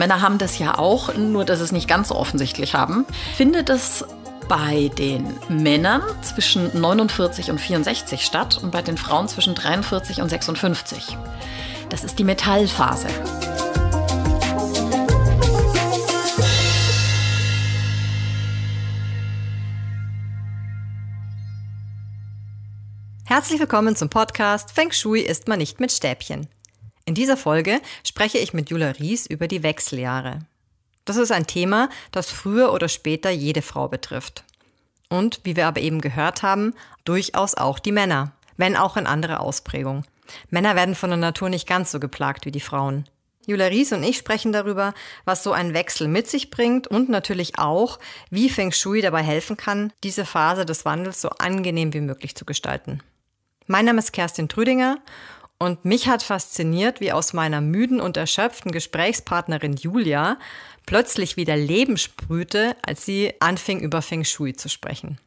Männer haben das ja auch, nur dass sie es nicht ganz so offensichtlich haben. Findet es bei den Männern zwischen 49 und 64 statt und bei den Frauen zwischen 43 und 56. Das ist die Metallphase. Herzlich willkommen zum Podcast Feng Shui ist man nicht mit Stäbchen. In dieser Folge spreche ich mit Jula Ries über die Wechseljahre. Das ist ein Thema, das früher oder später jede Frau betrifft. Und, wie wir aber eben gehört haben, durchaus auch die Männer, wenn auch in anderer Ausprägung. Männer werden von der Natur nicht ganz so geplagt wie die Frauen. Jula Ries und ich sprechen darüber, was so ein Wechsel mit sich bringt und natürlich auch, wie Feng Shui dabei helfen kann, diese Phase des Wandels so angenehm wie möglich zu gestalten. Mein Name ist Kerstin Trüdinger und mich hat fasziniert, wie aus meiner müden und erschöpften Gesprächspartnerin Julia plötzlich wieder Leben sprühte, als sie anfing, über Feng Shui zu sprechen.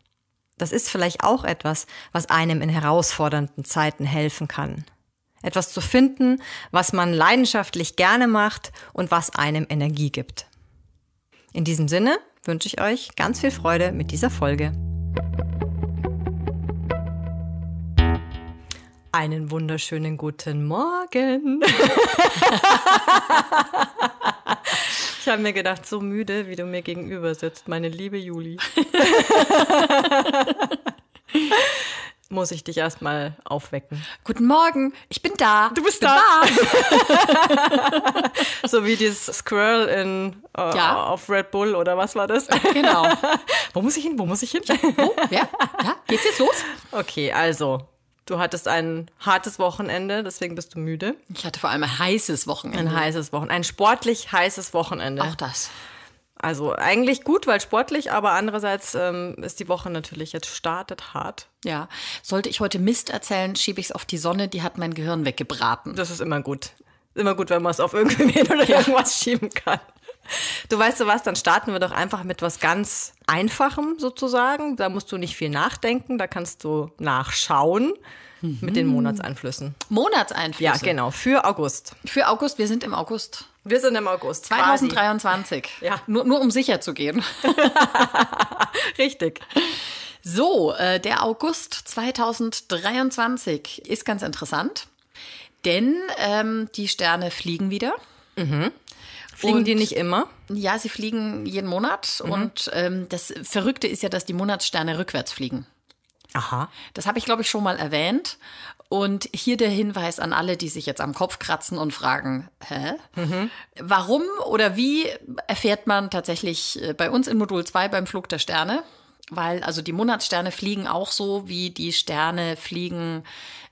Das ist vielleicht auch etwas, was einem in herausfordernden Zeiten helfen kann. Etwas zu finden, was man leidenschaftlich gerne macht und was einem Energie gibt. In diesem Sinne wünsche ich euch ganz viel Freude mit dieser Folge. Einen wunderschönen guten Morgen. ich habe mir gedacht, so müde, wie du mir gegenüber sitzt, meine liebe Juli. Muss ich dich erstmal aufwecken. Guten Morgen, ich bin da. Du bist da. da. so wie dieses Squirrel in äh, ja. auf Red Bull oder was war das? genau. Wo muss ich hin? Wo muss ich hin? Wo? Ja? ja? Geht's jetzt los? Okay, also Du hattest ein hartes Wochenende, deswegen bist du müde. Ich hatte vor allem ein heißes Wochenende. Ein heißes Wochenende. Ein sportlich heißes Wochenende. Auch das. Also eigentlich gut, weil sportlich, aber andererseits ähm, ist die Woche natürlich jetzt startet hart. Ja, sollte ich heute Mist erzählen, schiebe ich es auf die Sonne, die hat mein Gehirn weggebraten. Das ist immer gut. Immer gut, wenn man es auf irgendwen oder irgendwas schieben kann. Du weißt du was, dann starten wir doch einfach mit was ganz Einfachem sozusagen. Da musst du nicht viel nachdenken, da kannst du nachschauen mhm. mit den mhm. Monatseinflüssen. Monatseinflüsse? Ja, genau, für August. Für August, wir sind im August. Wir sind im August. 2023. Quasi. Ja. Nur, nur um sicher zu gehen. Richtig. So, äh, der August 2023 ist ganz interessant, denn ähm, die Sterne fliegen wieder. Mhm. Fliegen und, die nicht immer? Ja, sie fliegen jeden Monat. Mhm. Und ähm, das Verrückte ist ja, dass die Monatssterne rückwärts fliegen. Aha. Das habe ich, glaube ich, schon mal erwähnt. Und hier der Hinweis an alle, die sich jetzt am Kopf kratzen und fragen, hä? Mhm. Warum oder wie erfährt man tatsächlich äh, bei uns in Modul 2 beim Flug der Sterne? Weil also die Monatssterne fliegen auch so, wie die Sterne fliegen,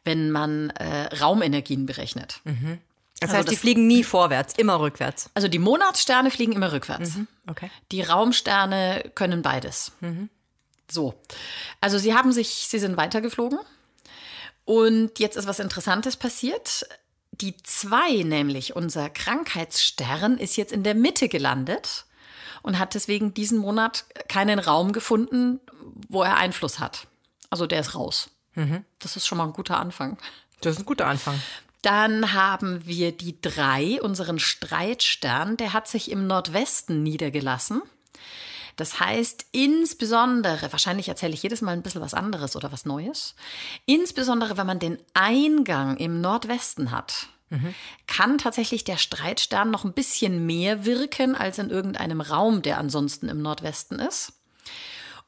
wenn man äh, Raumenergien berechnet. Mhm. Das also heißt, das die fliegen nie vorwärts, immer rückwärts. Also die Monatssterne fliegen immer rückwärts. Mhm. Okay. Die Raumsterne können beides. Mhm. So. Also sie haben sich, sie sind weitergeflogen. Und jetzt ist was Interessantes passiert. Die zwei, nämlich unser Krankheitsstern, ist jetzt in der Mitte gelandet und hat deswegen diesen Monat keinen Raum gefunden, wo er Einfluss hat. Also der ist raus. Mhm. Das ist schon mal ein guter Anfang. Das ist ein guter Anfang. Dann haben wir die drei, unseren Streitstern, der hat sich im Nordwesten niedergelassen. Das heißt, insbesondere, wahrscheinlich erzähle ich jedes Mal ein bisschen was anderes oder was Neues, insbesondere wenn man den Eingang im Nordwesten hat, mhm. kann tatsächlich der Streitstern noch ein bisschen mehr wirken als in irgendeinem Raum, der ansonsten im Nordwesten ist.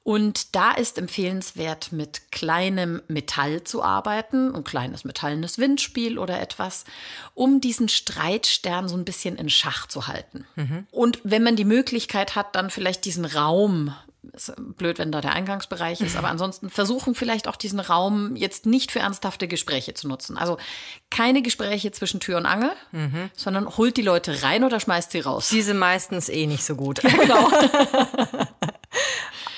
Und da ist empfehlenswert, mit kleinem Metall zu arbeiten, ein kleines metallenes Windspiel oder etwas, um diesen Streitstern so ein bisschen in Schach zu halten. Mhm. Und wenn man die Möglichkeit hat, dann vielleicht diesen Raum ist blöd, wenn da der Eingangsbereich ist, aber ansonsten versuchen vielleicht auch diesen Raum jetzt nicht für ernsthafte Gespräche zu nutzen. Also keine Gespräche zwischen Tür und Angel, mhm. sondern holt die Leute rein oder schmeißt sie raus. Diese meistens eh nicht so gut. Ja, genau.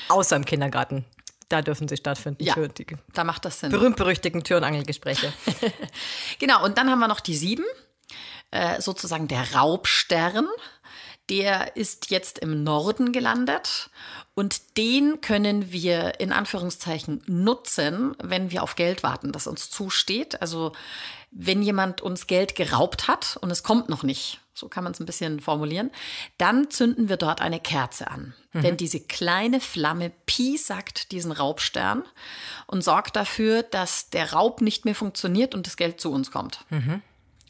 Außer im Kindergarten. Da dürfen sie stattfinden. Ja, die da macht das Sinn. Berühmt-berüchtigten Tür- und Angelgespräche. genau, und dann haben wir noch die sieben, äh, sozusagen der Raubstern. Der ist jetzt im Norden gelandet und den können wir in Anführungszeichen nutzen, wenn wir auf Geld warten, das uns zusteht. Also wenn jemand uns Geld geraubt hat und es kommt noch nicht so kann man es ein bisschen formulieren, dann zünden wir dort eine Kerze an. Mhm. Denn diese kleine Flamme piesackt diesen Raubstern und sorgt dafür, dass der Raub nicht mehr funktioniert und das Geld zu uns kommt. Mhm.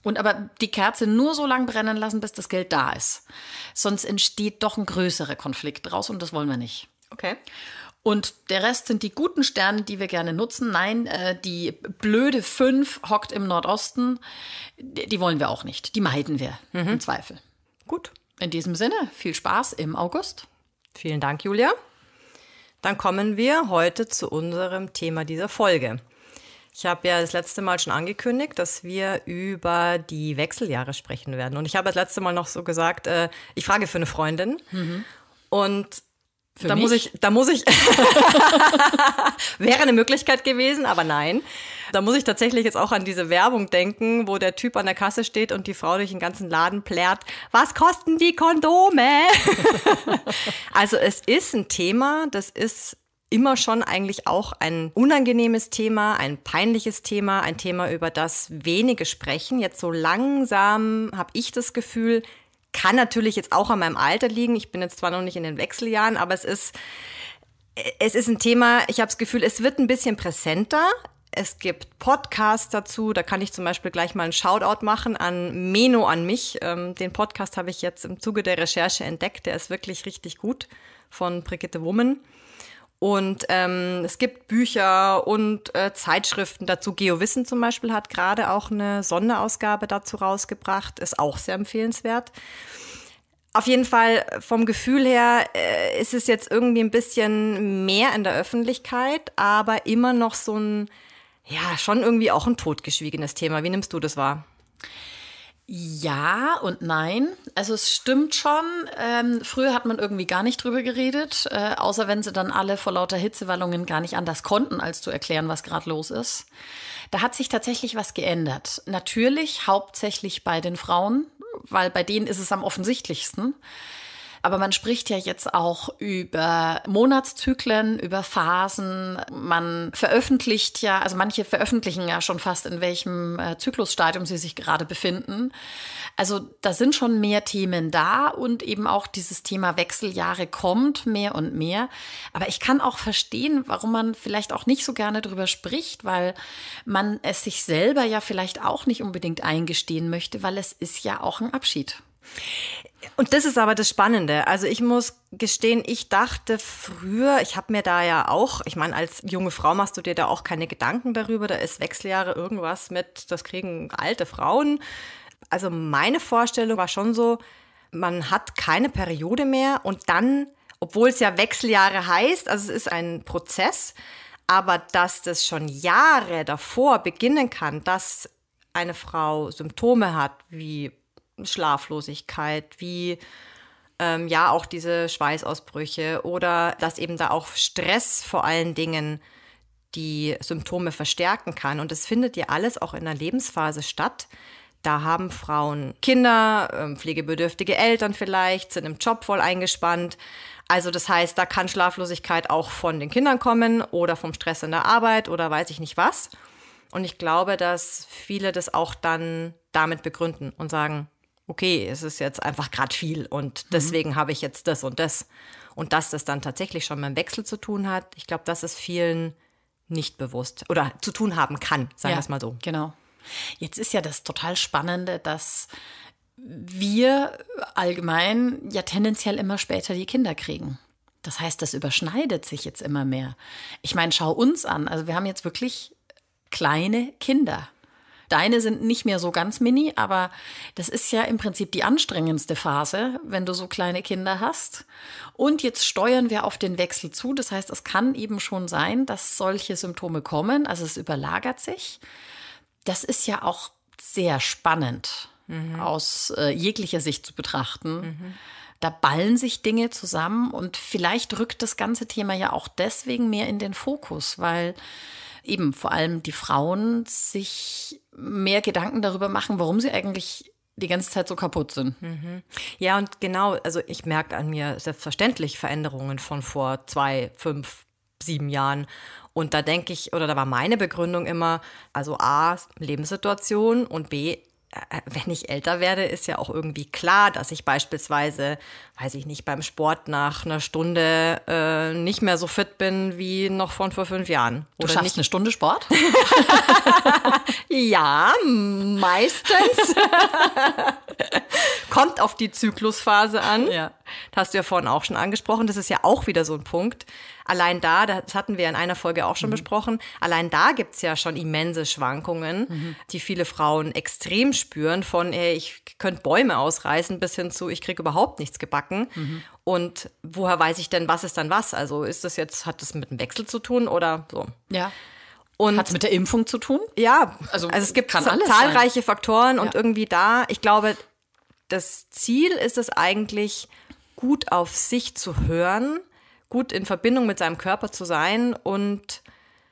Und aber die Kerze nur so lange brennen lassen, bis das Geld da ist. Sonst entsteht doch ein größerer Konflikt draus und das wollen wir nicht. Okay. Und der Rest sind die guten Sterne, die wir gerne nutzen. Nein, äh, die blöde 5 hockt im Nordosten. Die, die wollen wir auch nicht. Die meiden wir mhm. im Zweifel. Gut. In diesem Sinne, viel Spaß im August. Vielen Dank, Julia. Dann kommen wir heute zu unserem Thema dieser Folge. Ich habe ja das letzte Mal schon angekündigt, dass wir über die Wechseljahre sprechen werden. Und ich habe das letzte Mal noch so gesagt, äh, ich frage für eine Freundin. Mhm. Und für da mich? muss ich, da muss ich, wäre eine Möglichkeit gewesen, aber nein. Da muss ich tatsächlich jetzt auch an diese Werbung denken, wo der Typ an der Kasse steht und die Frau durch den ganzen Laden plärt, was kosten die Kondome? also es ist ein Thema, das ist immer schon eigentlich auch ein unangenehmes Thema, ein peinliches Thema, ein Thema, über das wenige sprechen. Jetzt so langsam habe ich das Gefühl, kann natürlich jetzt auch an meinem Alter liegen. Ich bin jetzt zwar noch nicht in den Wechseljahren, aber es ist, es ist ein Thema, ich habe das Gefühl, es wird ein bisschen präsenter. Es gibt Podcasts dazu, da kann ich zum Beispiel gleich mal einen Shoutout machen an Meno an mich. Ähm, den Podcast habe ich jetzt im Zuge der Recherche entdeckt, der ist wirklich richtig gut von Brigitte Woman. Und ähm, es gibt Bücher und äh, Zeitschriften dazu. GeoWissen zum Beispiel hat gerade auch eine Sonderausgabe dazu rausgebracht, ist auch sehr empfehlenswert. Auf jeden Fall äh, vom Gefühl her äh, ist es jetzt irgendwie ein bisschen mehr in der Öffentlichkeit, aber immer noch so ein, ja, schon irgendwie auch ein totgeschwiegenes Thema. Wie nimmst du das wahr? Ja und nein. Also es stimmt schon. Ähm, früher hat man irgendwie gar nicht drüber geredet, äh, außer wenn sie dann alle vor lauter Hitzewallungen gar nicht anders konnten, als zu erklären, was gerade los ist. Da hat sich tatsächlich was geändert. Natürlich hauptsächlich bei den Frauen, weil bei denen ist es am offensichtlichsten. Aber man spricht ja jetzt auch über Monatszyklen, über Phasen. Man veröffentlicht ja, also manche veröffentlichen ja schon fast, in welchem äh, Zyklusstadium sie sich gerade befinden. Also da sind schon mehr Themen da und eben auch dieses Thema Wechseljahre kommt mehr und mehr. Aber ich kann auch verstehen, warum man vielleicht auch nicht so gerne drüber spricht, weil man es sich selber ja vielleicht auch nicht unbedingt eingestehen möchte, weil es ist ja auch ein Abschied. Und das ist aber das Spannende. Also ich muss gestehen, ich dachte früher, ich habe mir da ja auch, ich meine, als junge Frau machst du dir da auch keine Gedanken darüber, da ist Wechseljahre irgendwas mit, das kriegen alte Frauen. Also meine Vorstellung war schon so, man hat keine Periode mehr und dann, obwohl es ja Wechseljahre heißt, also es ist ein Prozess, aber dass das schon Jahre davor beginnen kann, dass eine Frau Symptome hat wie Schlaflosigkeit, wie ähm, ja auch diese Schweißausbrüche oder dass eben da auch Stress vor allen Dingen die Symptome verstärken kann. Und das findet ja alles auch in der Lebensphase statt. Da haben Frauen Kinder, ähm, pflegebedürftige Eltern vielleicht, sind im Job voll eingespannt. Also das heißt, da kann Schlaflosigkeit auch von den Kindern kommen oder vom Stress in der Arbeit oder weiß ich nicht was. Und ich glaube, dass viele das auch dann damit begründen und sagen, okay, es ist jetzt einfach gerade viel und mhm. deswegen mhm. habe ich jetzt das und das. Und dass das dann tatsächlich schon mit dem Wechsel zu tun hat, ich glaube, das ist vielen nicht bewusst oder zu tun haben kann, sagen ja, wir es mal so. Genau. Jetzt ist ja das total Spannende, dass wir allgemein ja tendenziell immer später die Kinder kriegen. Das heißt, das überschneidet sich jetzt immer mehr. Ich meine, schau uns an. Also wir haben jetzt wirklich kleine Kinder. Deine sind nicht mehr so ganz mini, aber das ist ja im Prinzip die anstrengendste Phase, wenn du so kleine Kinder hast. Und jetzt steuern wir auf den Wechsel zu. Das heißt, es kann eben schon sein, dass solche Symptome kommen. Also es überlagert sich. Das ist ja auch sehr spannend mhm. aus äh, jeglicher Sicht zu betrachten. Mhm. Da ballen sich Dinge zusammen und vielleicht rückt das ganze Thema ja auch deswegen mehr in den Fokus, weil eben vor allem die Frauen sich mehr Gedanken darüber machen, warum sie eigentlich die ganze Zeit so kaputt sind. Mhm. Ja, und genau, also ich merke an mir selbstverständlich Veränderungen von vor zwei, fünf, sieben Jahren. Und da denke ich, oder da war meine Begründung immer, also A, Lebenssituation und B, äh, wenn ich älter werde, ist ja auch irgendwie klar, dass ich beispielsweise, weiß ich nicht, beim Sport nach einer Stunde äh, nicht mehr so fit bin wie noch von vor fünf Jahren. Oder du schaffst nicht. eine Stunde Sport? ja, meistens. Kommt auf die Zyklusphase an. Ja. Das hast du ja vorhin auch schon angesprochen. Das ist ja auch wieder so ein Punkt. Allein da, das hatten wir in einer Folge auch schon mhm. besprochen, allein da gibt es ja schon immense Schwankungen, mhm. die viele Frauen extrem spüren, von ey, ich könnte Bäume ausreißen bis hin zu, ich kriege überhaupt nichts gebacken. Mhm. Und woher weiß ich denn, was ist dann was? Also ist das jetzt, hat das mit dem Wechsel zu tun oder so? Ja. Hat es mit der Impfung zu tun? Ja, also, also es gibt zahlreiche sein. Faktoren und ja. irgendwie da, ich glaube, das Ziel ist es eigentlich, gut auf sich zu hören, gut in Verbindung mit seinem Körper zu sein und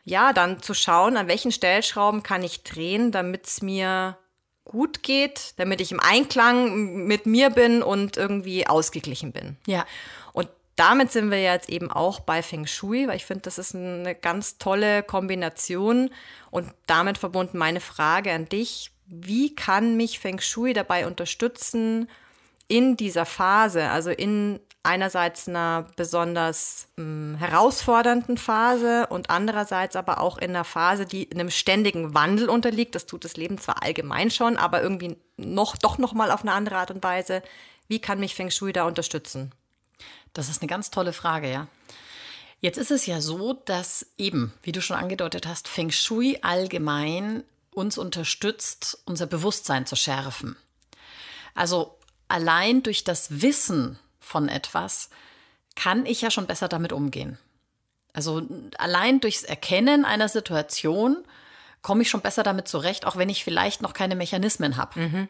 ja, dann zu schauen, an welchen Stellschrauben kann ich drehen, damit es mir gut geht, damit ich im Einklang mit mir bin und irgendwie ausgeglichen bin. Ja. Und damit sind wir jetzt eben auch bei Feng Shui, weil ich finde, das ist eine ganz tolle Kombination und damit verbunden meine Frage an dich, wie kann mich Feng Shui dabei unterstützen in dieser Phase, also in einerseits einer besonders mh, hm, herausfordernden Phase und andererseits aber auch in einer Phase, die einem ständigen Wandel unterliegt. Das tut das Leben zwar allgemein schon, aber irgendwie noch doch noch mal auf eine andere Art und Weise. Wie kann mich Feng Shui da unterstützen? Das ist eine ganz tolle Frage, ja. Jetzt ist es ja so, dass eben, wie du schon angedeutet hast, Feng Shui allgemein uns unterstützt, unser Bewusstsein zu schärfen. Also allein durch das Wissen von etwas kann ich ja schon besser damit umgehen. Also allein durchs Erkennen einer Situation komme ich schon besser damit zurecht, auch wenn ich vielleicht noch keine Mechanismen habe. Mhm.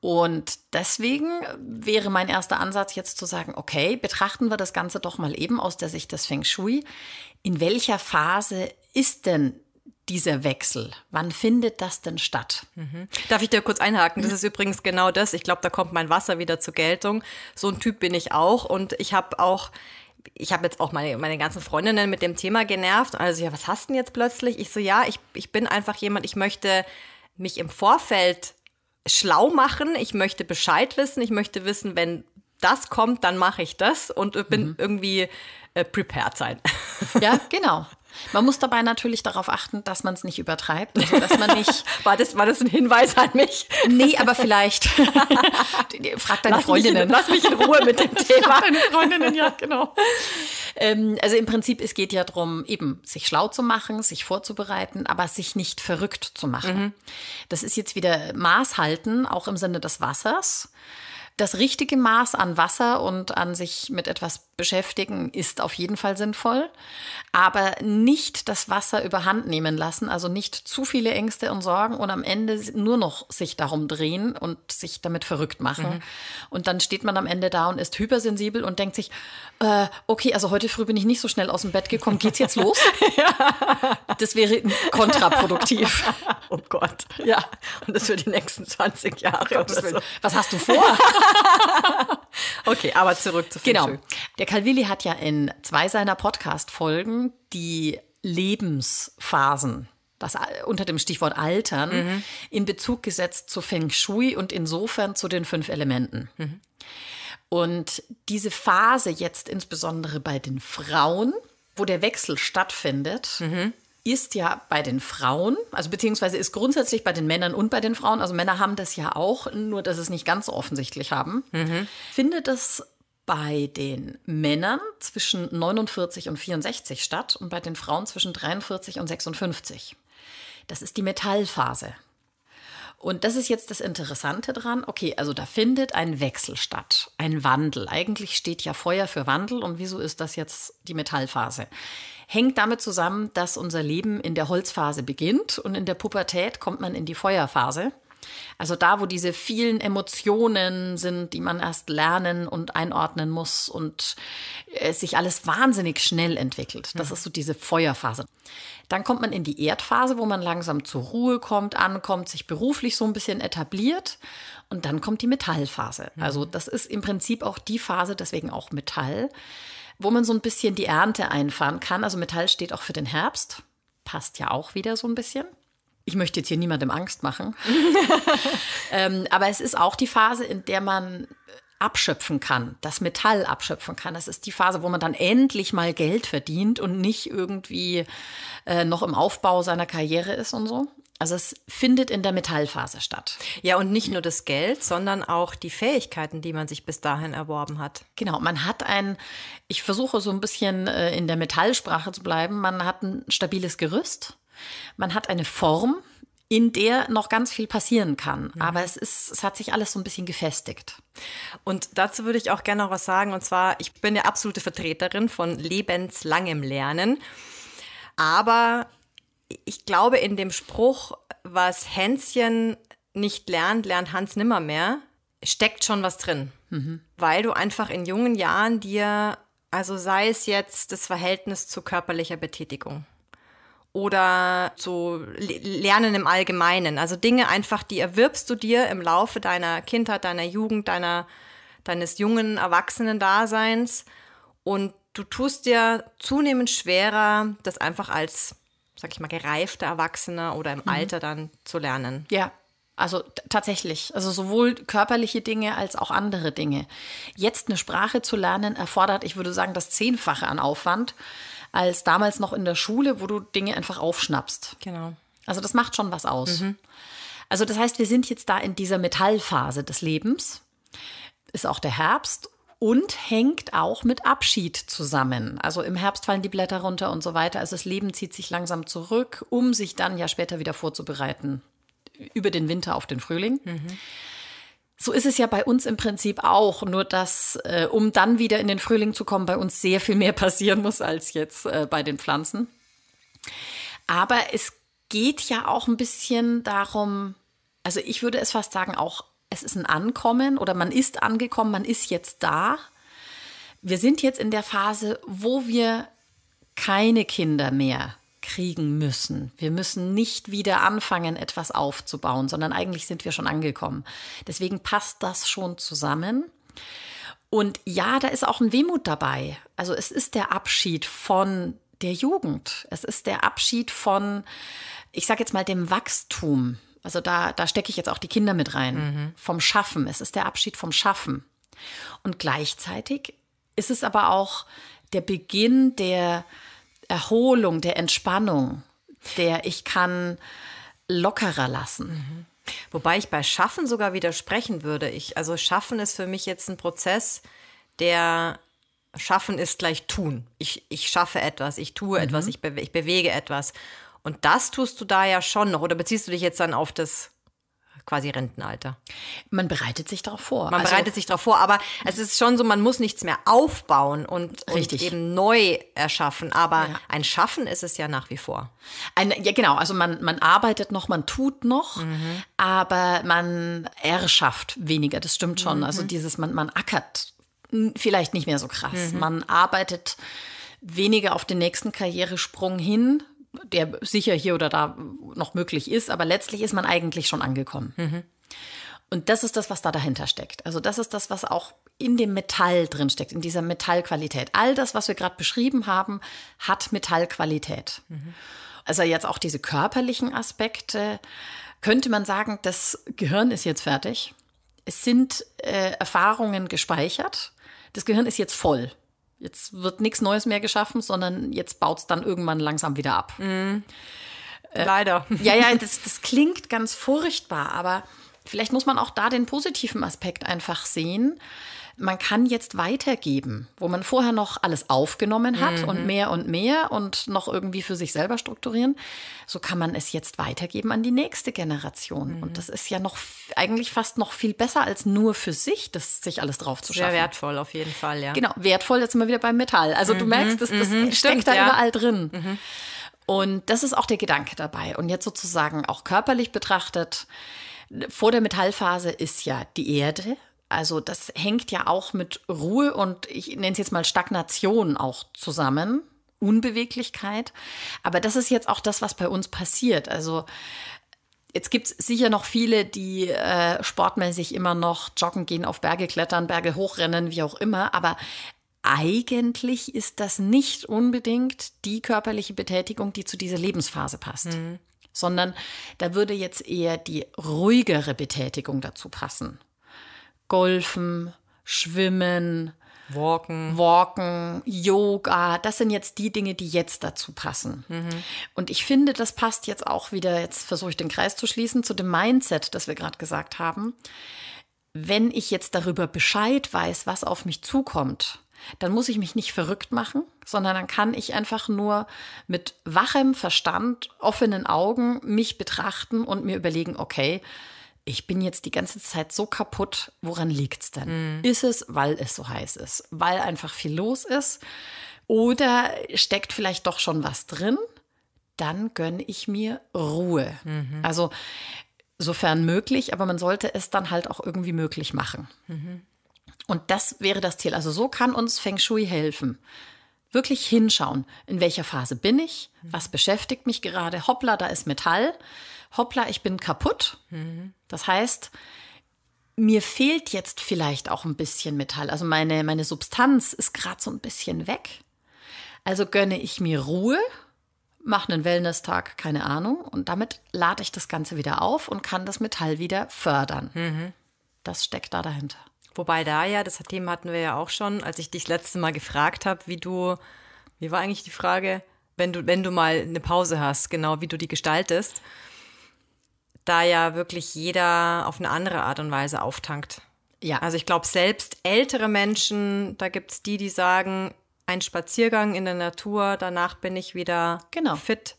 Und deswegen wäre mein erster Ansatz jetzt zu sagen, okay, betrachten wir das Ganze doch mal eben aus der Sicht des Feng Shui. In welcher Phase ist denn dieser Wechsel? Wann findet das denn statt? Mhm. Darf ich dir kurz einhaken? Das ist übrigens genau das. Ich glaube, da kommt mein Wasser wieder zur Geltung. So ein Typ bin ich auch und ich habe auch ich habe jetzt auch meine, meine ganzen Freundinnen mit dem Thema genervt. Also, ja, was hast du denn jetzt plötzlich? Ich so, ja, ich, ich bin einfach jemand, ich möchte mich im Vorfeld schlau machen, ich möchte Bescheid wissen, ich möchte wissen, wenn das kommt, dann mache ich das und bin mhm. irgendwie äh, prepared sein. Ja, genau. Man muss dabei natürlich darauf achten, dass man es nicht übertreibt. Also, dass man nicht war, das, war das ein Hinweis an mich? Nee, aber vielleicht. Frag deine lass Freundinnen. Mich in, lass mich in Ruhe mit dem Thema. Frag deine Freundinnen, ja, genau. Ähm, also im Prinzip, es geht ja darum, eben sich schlau zu machen, sich vorzubereiten, aber sich nicht verrückt zu machen. Mhm. Das ist jetzt wieder Maß halten, auch im Sinne des Wassers das richtige Maß an Wasser und an sich mit etwas beschäftigen ist auf jeden Fall sinnvoll, aber nicht das Wasser überhand nehmen lassen, also nicht zu viele Ängste und Sorgen und am Ende nur noch sich darum drehen und sich damit verrückt machen. Mhm. Und dann steht man am Ende da und ist hypersensibel und denkt sich, äh, okay, also heute früh bin ich nicht so schnell aus dem Bett gekommen, geht's jetzt los? das wäre kontraproduktiv. Oh Gott. Ja. Und das für die nächsten 20 Jahre. Oh Gott, so. Was hast du vor? okay, aber zurück zu Feng Genau. Der Calvilli hat ja in zwei seiner Podcast-Folgen die Lebensphasen das unter dem Stichwort Altern mhm. in Bezug gesetzt zu Feng Shui und insofern zu den fünf Elementen. Mhm. Und diese Phase jetzt insbesondere bei den Frauen, wo der Wechsel stattfindet, mhm. ist ja bei den Frauen, also beziehungsweise ist grundsätzlich bei den Männern und bei den Frauen, also Männer haben das ja auch, nur dass es nicht ganz so offensichtlich haben, mhm. findet das bei den Männern zwischen 49 und 64 statt und bei den Frauen zwischen 43 und 56. Das ist die Metallphase. Und das ist jetzt das Interessante dran. Okay, also da findet ein Wechsel statt, ein Wandel. Eigentlich steht ja Feuer für Wandel und wieso ist das jetzt die Metallphase? Hängt damit zusammen, dass unser Leben in der Holzphase beginnt und in der Pubertät kommt man in die Feuerphase. Also da, wo diese vielen Emotionen sind, die man erst lernen und einordnen muss und äh, sich alles wahnsinnig schnell entwickelt. Das ist so diese Feuerphase. Dann kommt man in die Erdphase, wo man langsam zur Ruhe kommt, ankommt, sich beruflich so ein bisschen etabliert. Und dann kommt die Metallphase. Mhm. Also das ist im Prinzip auch die Phase, deswegen auch Metall, wo man so ein bisschen die Ernte einfahren kann. Also Metall steht auch für den Herbst passt ja auch wieder so ein bisschen ich möchte jetzt hier niemandem Angst machen. ähm, aber es ist auch die Phase, in der man abschöpfen kann, das Metall abschöpfen kann. Das ist die Phase, wo man dann endlich mal Geld verdient und nicht irgendwie äh, noch im Aufbau seiner Karriere ist und so. Also es findet in der Metallphase statt. Ja, und nicht nur das Geld, sondern auch die Fähigkeiten, die man sich bis dahin erworben hat. Genau, man hat ein, ich versuche so ein bisschen äh, in der Metallsprache zu bleiben, man hat ein stabiles Gerüst, man hat eine Form, in der noch ganz viel passieren kann. Mhm. Aber es ist, es hat sich alles so ein bisschen gefestigt. Und dazu würde ich auch gerne noch was sagen. Und zwar, ich bin ja absolute Vertreterin von lebenslangem Lernen. Aber ich glaube, in dem Spruch, was Hänschen nicht lernt, lernt Hans nimmer mehr, steckt schon was drin. Mhm. Weil du einfach in jungen Jahren dir, also sei es jetzt das Verhältnis zu körperlicher Betätigung, oder so Lernen im Allgemeinen. Also Dinge einfach, die erwirbst du dir im Laufe deiner Kindheit, deiner Jugend, deiner, deines jungen Erwachsenen-Daseins. Und du tust dir zunehmend schwerer, das einfach als, sag ich mal, gereifter Erwachsener oder im mhm. Alter dann zu lernen. Ja, also tatsächlich, also sowohl körperliche Dinge als auch andere Dinge. Jetzt eine Sprache zu lernen erfordert, ich würde sagen, das Zehnfache an Aufwand als damals noch in der Schule, wo du Dinge einfach aufschnappst. Genau. Also das macht schon was aus. Mhm. Also das heißt, wir sind jetzt da in dieser Metallphase des Lebens. Ist auch der Herbst und hängt auch mit Abschied zusammen. Also im Herbst fallen die Blätter runter und so weiter. Also das Leben zieht sich langsam zurück, um sich dann ja später wieder vorzubereiten über den Winter auf den Frühling. Mhm. So ist es ja bei uns im Prinzip auch, nur dass, äh, um dann wieder in den Frühling zu kommen, bei uns sehr viel mehr passieren muss als jetzt äh, bei den Pflanzen. Aber es geht ja auch ein bisschen darum, also ich würde es fast sagen, auch es ist ein Ankommen oder man ist angekommen, man ist jetzt da. Wir sind jetzt in der Phase, wo wir keine Kinder mehr kriegen müssen. Wir müssen nicht wieder anfangen, etwas aufzubauen, sondern eigentlich sind wir schon angekommen. Deswegen passt das schon zusammen. Und ja, da ist auch ein Wehmut dabei. Also es ist der Abschied von der Jugend. Es ist der Abschied von, ich sage jetzt mal, dem Wachstum. Also da, da stecke ich jetzt auch die Kinder mit rein. Mhm. Vom Schaffen. Es ist der Abschied vom Schaffen. Und gleichzeitig ist es aber auch der Beginn der Erholung, der Entspannung, der ich kann lockerer lassen. Mhm. Wobei ich bei Schaffen sogar widersprechen würde. Ich, also Schaffen ist für mich jetzt ein Prozess, der Schaffen ist gleich tun. Ich, ich schaffe etwas, ich tue mhm. etwas, ich, be ich bewege etwas. Und das tust du da ja schon noch. Oder beziehst du dich jetzt dann auf das quasi Rentenalter. Man bereitet sich darauf vor. Man also, bereitet sich darauf vor, aber es ist schon so, man muss nichts mehr aufbauen und, und eben neu erschaffen. Aber ja. ein Schaffen ist es ja nach wie vor. Ein, ja, genau. Also man, man arbeitet noch, man tut noch, mhm. aber man erschafft weniger. Das stimmt schon. Also mhm. Also dieses, man, man ackert vielleicht nicht mehr so krass. Mhm. Man arbeitet weniger auf den nächsten Karrieresprung hin, der sicher hier oder da noch möglich ist, aber letztlich ist man eigentlich schon angekommen. Mhm. Und das ist das, was da dahinter steckt. Also das ist das, was auch in dem Metall drin steckt, in dieser Metallqualität. All das, was wir gerade beschrieben haben, hat Metallqualität. Mhm. Also jetzt auch diese körperlichen Aspekte, könnte man sagen, das Gehirn ist jetzt fertig. Es sind äh, Erfahrungen gespeichert. Das Gehirn ist jetzt voll. Jetzt wird nichts Neues mehr geschaffen, sondern jetzt baut es dann irgendwann langsam wieder ab. Mm. Äh, Leider. ja, ja, das, das klingt ganz furchtbar, aber vielleicht muss man auch da den positiven Aspekt einfach sehen man kann jetzt weitergeben, wo man vorher noch alles aufgenommen hat mhm. und mehr und mehr und noch irgendwie für sich selber strukturieren, so kann man es jetzt weitergeben an die nächste Generation. Mhm. Und das ist ja noch eigentlich fast noch viel besser als nur für sich, das sich alles drauf zu schaffen. Sehr wertvoll auf jeden Fall, ja. Genau, wertvoll jetzt immer wieder beim Metall. Also mhm. du merkst, das, das mhm, steckt Stimmt, da ja. überall drin. Mhm. Und das ist auch der Gedanke dabei. Und jetzt sozusagen auch körperlich betrachtet, vor der Metallphase ist ja die Erde, also das hängt ja auch mit Ruhe und ich nenne es jetzt mal Stagnation auch zusammen, Unbeweglichkeit. Aber das ist jetzt auch das, was bei uns passiert. Also Jetzt gibt es sicher noch viele, die äh, sportmäßig immer noch joggen gehen, auf Berge klettern, Berge hochrennen, wie auch immer. Aber eigentlich ist das nicht unbedingt die körperliche Betätigung, die zu dieser Lebensphase passt. Mhm. Sondern da würde jetzt eher die ruhigere Betätigung dazu passen. Golfen, Schwimmen, Walken. Walken, Yoga, das sind jetzt die Dinge, die jetzt dazu passen. Mhm. Und ich finde, das passt jetzt auch wieder, jetzt versuche ich den Kreis zu schließen, zu dem Mindset, das wir gerade gesagt haben. Wenn ich jetzt darüber Bescheid weiß, was auf mich zukommt, dann muss ich mich nicht verrückt machen, sondern dann kann ich einfach nur mit wachem Verstand, offenen Augen mich betrachten und mir überlegen, okay, ich bin jetzt die ganze Zeit so kaputt, woran liegt es denn? Mhm. Ist es, weil es so heiß ist, weil einfach viel los ist? Oder steckt vielleicht doch schon was drin? Dann gönne ich mir Ruhe. Mhm. Also sofern möglich, aber man sollte es dann halt auch irgendwie möglich machen. Mhm. Und das wäre das Ziel. Also so kann uns Feng Shui helfen. Wirklich hinschauen, in welcher Phase bin ich, was mhm. beschäftigt mich gerade, hoppla, da ist Metall hoppla, ich bin kaputt. Mhm. Das heißt, mir fehlt jetzt vielleicht auch ein bisschen Metall. Also meine, meine Substanz ist gerade so ein bisschen weg. Also gönne ich mir Ruhe, mache einen Wellness-Tag, keine Ahnung. Und damit lade ich das Ganze wieder auf und kann das Metall wieder fördern. Mhm. Das steckt da dahinter. Wobei da ja, das Thema hatten wir ja auch schon, als ich dich das letzte Mal gefragt habe, wie du, wie war eigentlich die Frage, wenn du, wenn du mal eine Pause hast, genau, wie du die gestaltest da ja wirklich jeder auf eine andere Art und Weise auftankt. Ja. Also ich glaube, selbst ältere Menschen, da gibt es die, die sagen, ein Spaziergang in der Natur, danach bin ich wieder genau. fit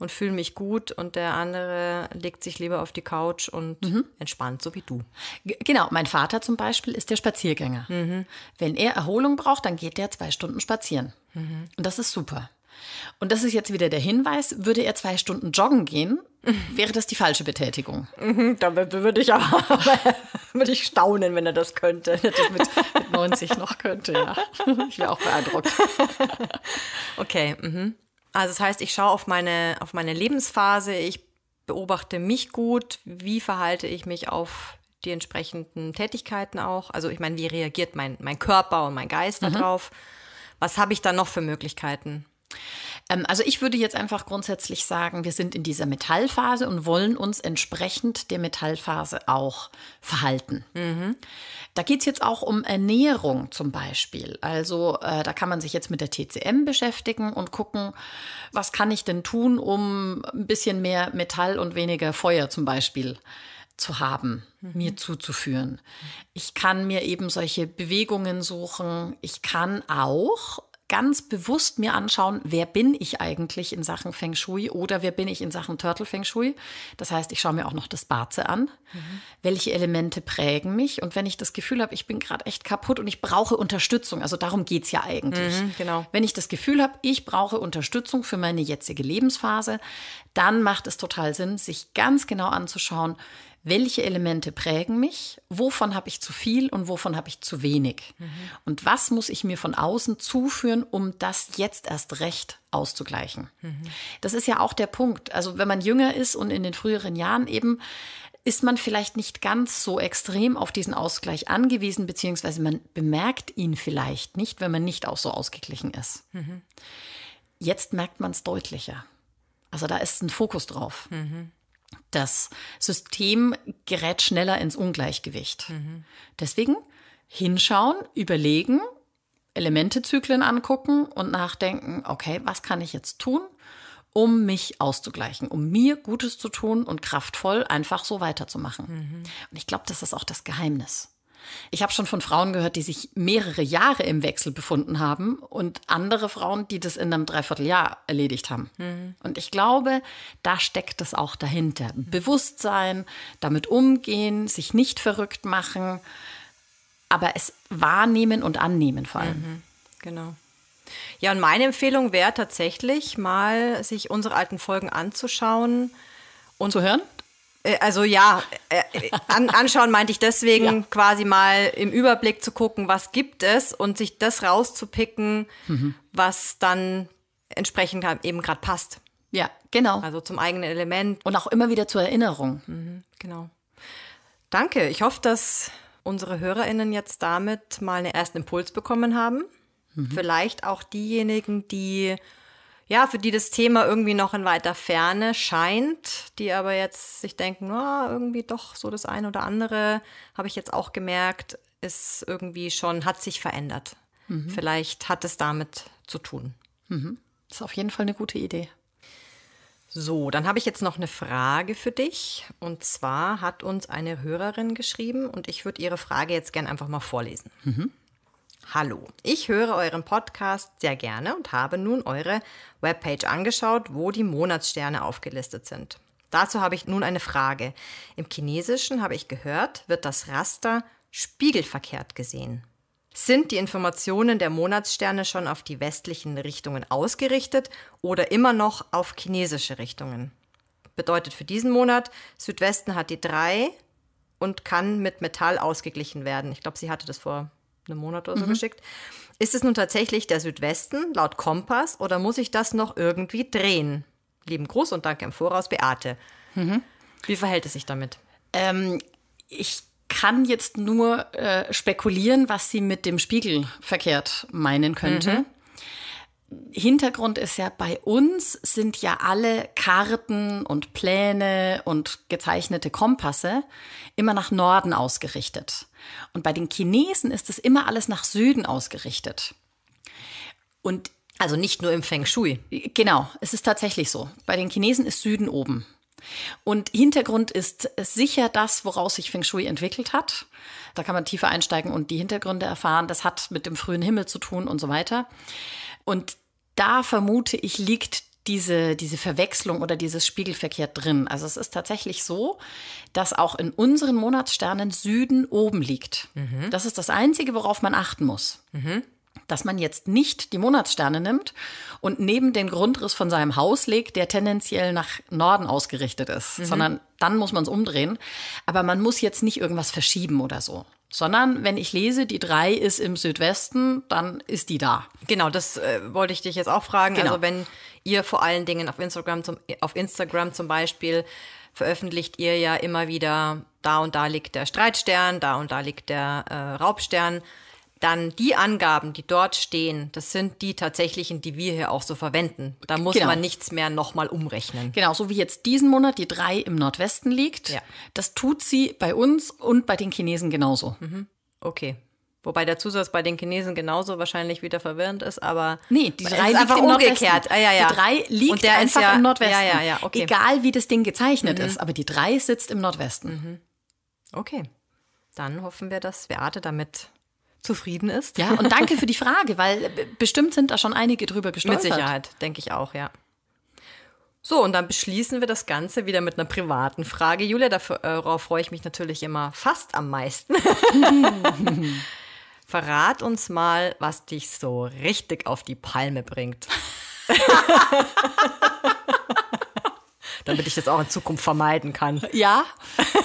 und fühle mich gut und der andere legt sich lieber auf die Couch und mhm. entspannt, so wie du. G genau, mein Vater zum Beispiel ist der Spaziergänger. Mhm. Wenn er Erholung braucht, dann geht er zwei Stunden spazieren. Mhm. Und das ist super. Und das ist jetzt wieder der Hinweis, würde er zwei Stunden joggen gehen, mhm. wäre das die falsche Betätigung. Mhm, da würde ich aber würde ich staunen, wenn er das könnte. Wenn das mit, mit 90 noch könnte, ja. Ich wäre auch beeindruckt. Okay, mhm. also das heißt, ich schaue auf meine, auf meine Lebensphase, ich beobachte mich gut, wie verhalte ich mich auf die entsprechenden Tätigkeiten auch. Also ich meine, wie reagiert mein, mein Körper und mein Geist mhm. darauf? Was habe ich da noch für Möglichkeiten? Ähm, also ich würde jetzt einfach grundsätzlich sagen, wir sind in dieser Metallphase und wollen uns entsprechend der Metallphase auch verhalten. Mhm. Da geht es jetzt auch um Ernährung zum Beispiel. Also äh, da kann man sich jetzt mit der TCM beschäftigen und gucken, was kann ich denn tun, um ein bisschen mehr Metall und weniger Feuer zum Beispiel zu haben, mhm. mir zuzuführen. Ich kann mir eben solche Bewegungen suchen. Ich kann auch ganz bewusst mir anschauen, wer bin ich eigentlich in Sachen Feng Shui oder wer bin ich in Sachen Turtle Feng Shui. Das heißt, ich schaue mir auch noch das Barze an. Mhm. Welche Elemente prägen mich? Und wenn ich das Gefühl habe, ich bin gerade echt kaputt und ich brauche Unterstützung, also darum geht es ja eigentlich. Mhm, genau. Wenn ich das Gefühl habe, ich brauche Unterstützung für meine jetzige Lebensphase, dann macht es total Sinn, sich ganz genau anzuschauen, welche Elemente prägen mich, wovon habe ich zu viel und wovon habe ich zu wenig. Mhm. Und was muss ich mir von außen zuführen, um das jetzt erst recht auszugleichen. Mhm. Das ist ja auch der Punkt. Also wenn man jünger ist und in den früheren Jahren eben ist man vielleicht nicht ganz so extrem auf diesen Ausgleich angewiesen, beziehungsweise man bemerkt ihn vielleicht nicht, wenn man nicht auch so ausgeglichen ist. Mhm. Jetzt merkt man es deutlicher. Also da ist ein Fokus drauf. Mhm das System gerät schneller ins Ungleichgewicht. Mhm. Deswegen hinschauen, überlegen, Elementezyklen angucken und nachdenken, okay, was kann ich jetzt tun, um mich auszugleichen, um mir Gutes zu tun und kraftvoll einfach so weiterzumachen. Mhm. Und ich glaube, das ist auch das Geheimnis. Ich habe schon von Frauen gehört, die sich mehrere Jahre im Wechsel befunden haben und andere Frauen, die das in einem Dreivierteljahr erledigt haben. Mhm. Und ich glaube, da steckt das auch dahinter. Mhm. Bewusstsein, damit umgehen, sich nicht verrückt machen, aber es wahrnehmen und annehmen vor allem. Mhm. Genau. Ja, und meine Empfehlung wäre tatsächlich mal, sich unsere alten Folgen anzuschauen und zu hören äh, also ja, äh, äh, an, anschauen meinte ich deswegen ja. quasi mal im Überblick zu gucken, was gibt es und sich das rauszupicken, mhm. was dann entsprechend halt eben gerade passt. Ja, genau. Also zum eigenen Element. Und auch immer wieder zur Erinnerung. Mhm, genau. Danke. Ich hoffe, dass unsere HörerInnen jetzt damit mal einen ersten Impuls bekommen haben. Mhm. Vielleicht auch diejenigen, die ja, für die das Thema irgendwie noch in weiter Ferne scheint, die aber jetzt sich denken, oh, irgendwie doch so das eine oder andere, habe ich jetzt auch gemerkt, ist irgendwie schon, hat sich verändert. Mhm. Vielleicht hat es damit zu tun. Mhm. Ist auf jeden Fall eine gute Idee. So, dann habe ich jetzt noch eine Frage für dich. Und zwar hat uns eine Hörerin geschrieben und ich würde ihre Frage jetzt gern einfach mal vorlesen. Mhm. Hallo, ich höre euren Podcast sehr gerne und habe nun eure Webpage angeschaut, wo die Monatssterne aufgelistet sind. Dazu habe ich nun eine Frage. Im Chinesischen habe ich gehört, wird das Raster spiegelverkehrt gesehen. Sind die Informationen der Monatssterne schon auf die westlichen Richtungen ausgerichtet oder immer noch auf chinesische Richtungen? Bedeutet für diesen Monat, Südwesten hat die drei und kann mit Metall ausgeglichen werden. Ich glaube, sie hatte das vor einem Monat oder so mhm. geschickt. Ist es nun tatsächlich der Südwesten laut Kompass oder muss ich das noch irgendwie drehen? Lieben Gruß und danke im Voraus, Beate. Mhm. Wie verhält es sich damit? Ähm, ich kann jetzt nur äh, spekulieren, was sie mit dem Spiegel verkehrt meinen könnte. Mhm. Hintergrund ist ja, bei uns sind ja alle Karten und Pläne und gezeichnete Kompasse immer nach Norden ausgerichtet. Und bei den Chinesen ist es immer alles nach Süden ausgerichtet. Und also nicht nur im Feng Shui. Genau, es ist tatsächlich so. Bei den Chinesen ist Süden oben. Und Hintergrund ist sicher das, woraus sich Feng Shui entwickelt hat. Da kann man tiefer einsteigen und die Hintergründe erfahren. Das hat mit dem frühen Himmel zu tun und so weiter. Und da vermute ich, liegt diese, diese Verwechslung oder dieses Spiegelverkehr drin. Also es ist tatsächlich so, dass auch in unseren Monatssternen Süden oben liegt. Mhm. Das ist das Einzige, worauf man achten muss. Mhm. Dass man jetzt nicht die Monatssterne nimmt und neben den Grundriss von seinem Haus legt, der tendenziell nach Norden ausgerichtet ist, mhm. sondern dann muss man es umdrehen. Aber man muss jetzt nicht irgendwas verschieben oder so sondern wenn ich lese, die drei ist im Südwesten, dann ist die da. Genau, das äh, wollte ich dich jetzt auch fragen. Also genau. Also wenn ihr vor allen Dingen auf Instagram, zum, auf Instagram zum Beispiel veröffentlicht ihr ja immer wieder, da und da liegt der Streitstern, da und da liegt der äh, Raubstern dann die Angaben, die dort stehen, das sind die tatsächlichen, die wir hier auch so verwenden. Da muss genau. man nichts mehr nochmal umrechnen. Genau, so wie jetzt diesen Monat die 3 im Nordwesten liegt. Ja. Das tut sie bei uns und bei den Chinesen genauso. Mhm. Okay. Wobei der Zusatz bei den Chinesen genauso wahrscheinlich wieder verwirrend ist, aber. Nee, die 3 liegt einfach im umgekehrt. Ah, ja, ja. Die 3 liegt einfach ja, im Nordwesten. Ja, ja, ja, okay. Egal wie das Ding gezeichnet mhm. ist, aber die 3 sitzt im Nordwesten. Mhm. Okay. Dann hoffen wir, dass Beate damit zufrieden ist. Ja, und danke für die Frage, weil äh, bestimmt sind da schon einige drüber gestolpert. Mit Sicherheit, denke ich auch, ja. So, und dann beschließen wir das Ganze wieder mit einer privaten Frage. Julia, äh, darauf freue ich mich natürlich immer fast am meisten. Verrat uns mal, was dich so richtig auf die Palme bringt. damit ich das auch in Zukunft vermeiden kann. Ja,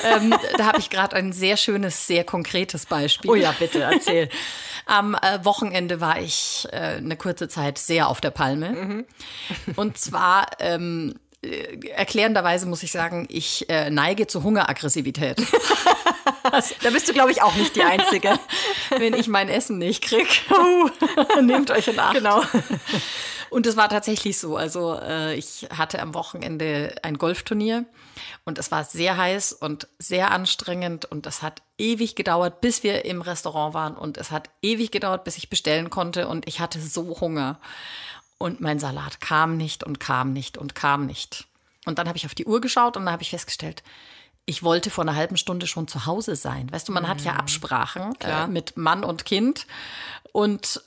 ähm, da habe ich gerade ein sehr schönes, sehr konkretes Beispiel. Oh ja, bitte, erzähl. Am äh, Wochenende war ich äh, eine kurze Zeit sehr auf der Palme. Mhm. Und zwar ähm, äh, erklärenderweise muss ich sagen, ich äh, neige zu Hungeraggressivität. da bist du, glaube ich, auch nicht die Einzige. Wenn ich mein Essen nicht krieg, uh, nehmt euch in Acht. Genau. Und es war tatsächlich so. Also äh, ich hatte am Wochenende ein Golfturnier und es war sehr heiß und sehr anstrengend und es hat ewig gedauert, bis wir im Restaurant waren und es hat ewig gedauert, bis ich bestellen konnte und ich hatte so Hunger. Und mein Salat kam nicht und kam nicht und kam nicht. Und dann habe ich auf die Uhr geschaut und dann habe ich festgestellt, ich wollte vor einer halben Stunde schon zu Hause sein. Weißt du, man mhm. hat ja mhm. Absprachen äh, mit Mann und Kind. Und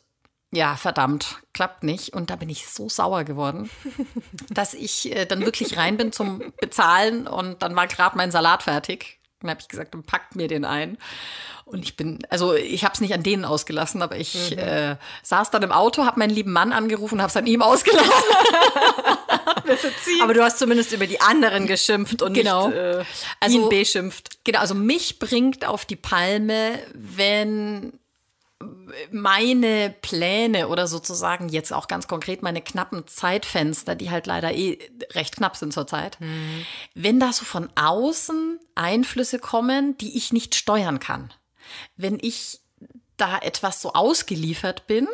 ja, verdammt, klappt nicht. Und da bin ich so sauer geworden, dass ich äh, dann wirklich rein bin zum Bezahlen und dann war gerade mein Salat fertig. Dann habe ich gesagt, dann packt mir den ein. Und ich bin, also ich habe es nicht an denen ausgelassen, aber ich mhm. äh, saß dann im Auto, habe meinen lieben Mann angerufen, und habe es an ihm ausgelassen. aber du hast zumindest über die anderen geschimpft und genau. nicht äh, also, ihn beschimpft. Genau, also mich bringt auf die Palme, wenn meine Pläne oder sozusagen jetzt auch ganz konkret meine knappen Zeitfenster, die halt leider eh recht knapp sind zurzeit, mhm. wenn da so von außen Einflüsse kommen, die ich nicht steuern kann, wenn ich da etwas so ausgeliefert bin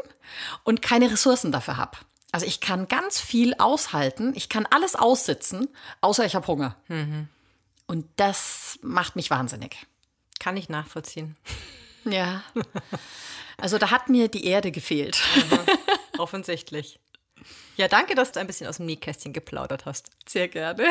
und keine Ressourcen dafür habe. Also ich kann ganz viel aushalten, ich kann alles aussitzen, außer ich habe Hunger. Mhm. Und das macht mich wahnsinnig. Kann ich nachvollziehen. Ja. Also da hat mir die Erde gefehlt. Mhm. Offensichtlich. Ja, danke, dass du ein bisschen aus dem Nähkästchen geplaudert hast. Sehr gerne.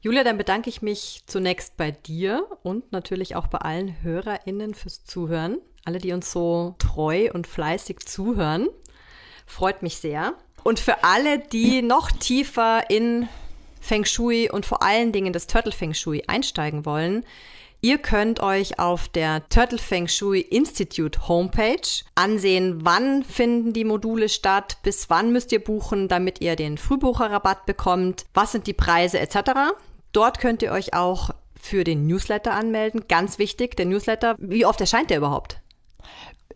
Julia, dann bedanke ich mich zunächst bei dir und natürlich auch bei allen HörerInnen fürs Zuhören. Alle, die uns so treu und fleißig zuhören. Freut mich sehr. Und für alle, die noch tiefer in Feng Shui und vor allen Dingen das Turtle Feng Shui einsteigen wollen, Ihr könnt euch auf der Turtle Feng Shui Institute Homepage ansehen, wann finden die Module statt, bis wann müsst ihr buchen, damit ihr den Frühbucherrabatt bekommt, was sind die Preise etc. Dort könnt ihr euch auch für den Newsletter anmelden. Ganz wichtig, der Newsletter, wie oft erscheint der überhaupt?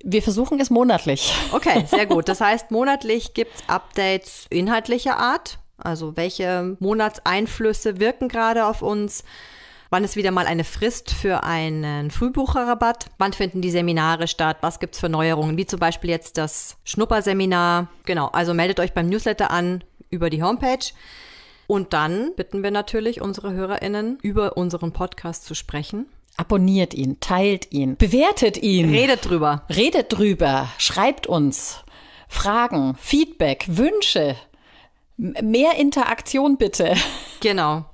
Wir versuchen es monatlich. Okay, sehr gut. Das heißt, monatlich gibt es Updates inhaltlicher Art. Also welche Monatseinflüsse wirken gerade auf uns? Wann ist wieder mal eine Frist für einen Frühbucherrabatt? Wann finden die Seminare statt? Was gibt's für Neuerungen? Wie zum Beispiel jetzt das Schnupperseminar. Genau, also meldet euch beim Newsletter an über die Homepage. Und dann bitten wir natürlich unsere HörerInnen, über unseren Podcast zu sprechen. Abonniert ihn, teilt ihn, bewertet ihn. Redet drüber. Redet drüber, schreibt uns Fragen, Feedback, Wünsche. Mehr Interaktion bitte. Genau.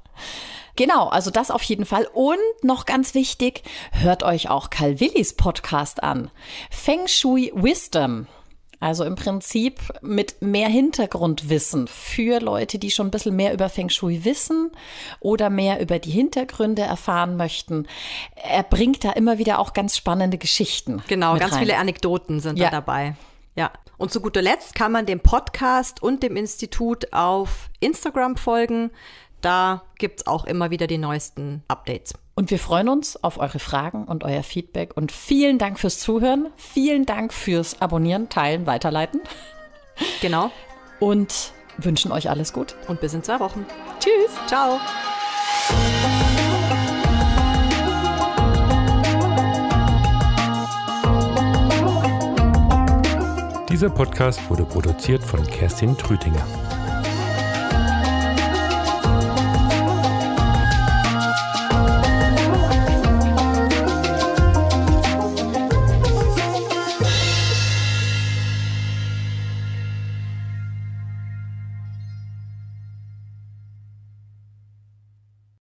Genau, also das auf jeden Fall. Und noch ganz wichtig, hört euch auch Karl Willis Podcast an. Feng Shui Wisdom. Also im Prinzip mit mehr Hintergrundwissen für Leute, die schon ein bisschen mehr über Feng Shui wissen oder mehr über die Hintergründe erfahren möchten. Er bringt da immer wieder auch ganz spannende Geschichten. Genau, ganz rein. viele Anekdoten sind ja. da dabei. Ja. Und zu guter Letzt kann man dem Podcast und dem Institut auf Instagram folgen da gibt es auch immer wieder die neuesten Updates. Und wir freuen uns auf eure Fragen und euer Feedback. Und vielen Dank fürs Zuhören. Vielen Dank fürs Abonnieren, Teilen, Weiterleiten. Genau. Und wünschen euch alles gut. Und bis in zwei Wochen. Tschüss. Ciao. Dieser Podcast wurde produziert von Kerstin Trütinger.